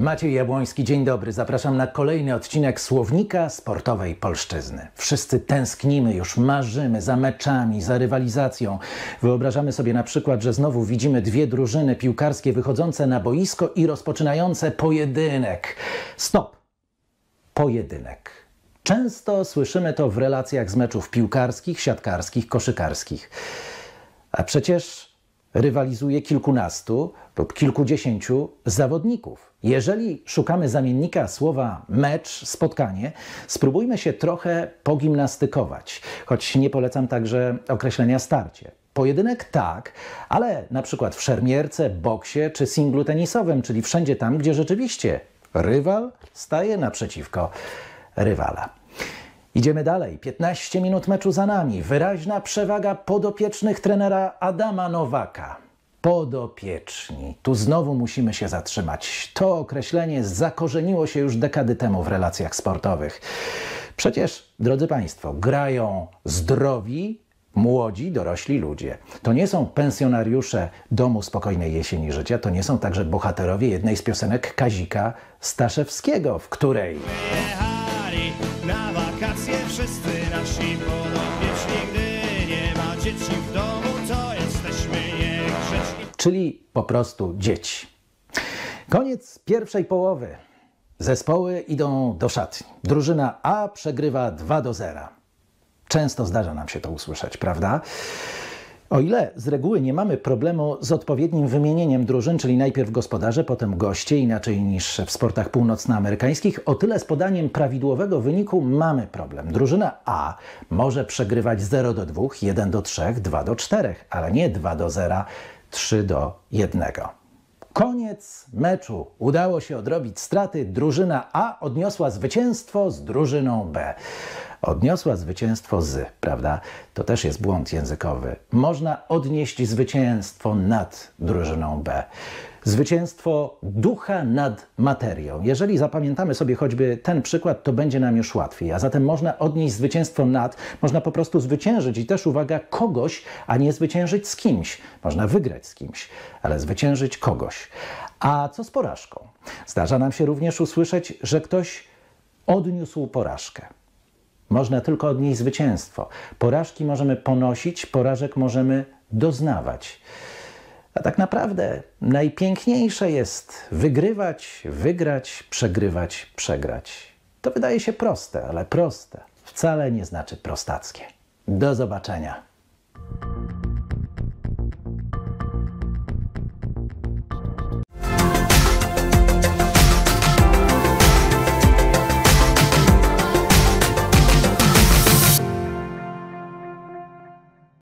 Maciej Jabłoński, dzień dobry. Zapraszam na kolejny odcinek Słownika Sportowej Polszczyzny. Wszyscy tęsknimy już, marzymy za meczami, za rywalizacją. Wyobrażamy sobie na przykład, że znowu widzimy dwie drużyny piłkarskie wychodzące na boisko i rozpoczynające pojedynek. Stop! Pojedynek. Często słyszymy to w relacjach z meczów piłkarskich, siatkarskich, koszykarskich. A przecież rywalizuje kilkunastu lub kilkudziesięciu zawodników. Jeżeli szukamy zamiennika słowa mecz, spotkanie, spróbujmy się trochę pogimnastykować, choć nie polecam także określenia starcie. Pojedynek tak, ale na przykład w szermierce, boksie czy singlu tenisowym, czyli wszędzie tam, gdzie rzeczywiście rywal staje naprzeciwko rywala. Idziemy dalej. 15 minut meczu za nami. Wyraźna przewaga podopiecznych trenera Adama Nowaka. Podopieczni. Tu znowu musimy się zatrzymać. To określenie zakorzeniło się już dekady temu w relacjach sportowych. Przecież, drodzy Państwo, grają zdrowi, młodzi, dorośli ludzie. To nie są pensjonariusze domu spokojnej jesieni życia, to nie są także bohaterowie jednej z piosenek Kazika Staszewskiego, w której. na wakacje wszyscy nasi nigdy nie ma dzieci w domu, to jesteśmy niegrzeczni. Czyli po prostu dzieci. Koniec pierwszej połowy. Zespoły idą do szatni. Drużyna A przegrywa 2 do 0. Często zdarza nam się to usłyszeć, prawda? O ile z reguły nie mamy problemu z odpowiednim wymienieniem drużyn, czyli najpierw gospodarze, potem goście, inaczej niż w sportach północnoamerykańskich, o tyle z podaniem prawidłowego wyniku mamy problem. Drużyna A może przegrywać 0 do 2, 1 do 3, 2 do 4, ale nie 2 do 0, 3 do 1. Koniec meczu. Udało się odrobić straty. Drużyna A odniosła zwycięstwo z drużyną B. Odniosła zwycięstwo z, prawda? To też jest błąd językowy. Można odnieść zwycięstwo nad drużyną B. Zwycięstwo ducha nad materią. Jeżeli zapamiętamy sobie choćby ten przykład, to będzie nam już łatwiej. A zatem można odnieść zwycięstwo nad, można po prostu zwyciężyć i też uwaga kogoś, a nie zwyciężyć z kimś. Można wygrać z kimś, ale zwyciężyć kogoś. A co z porażką? Zdarza nam się również usłyszeć, że ktoś odniósł porażkę. Można tylko odnieść zwycięstwo. Porażki możemy ponosić, porażek możemy doznawać. A tak naprawdę najpiękniejsze jest wygrywać, wygrać, przegrywać, przegrać. To wydaje się proste, ale proste wcale nie znaczy prostackie. Do zobaczenia.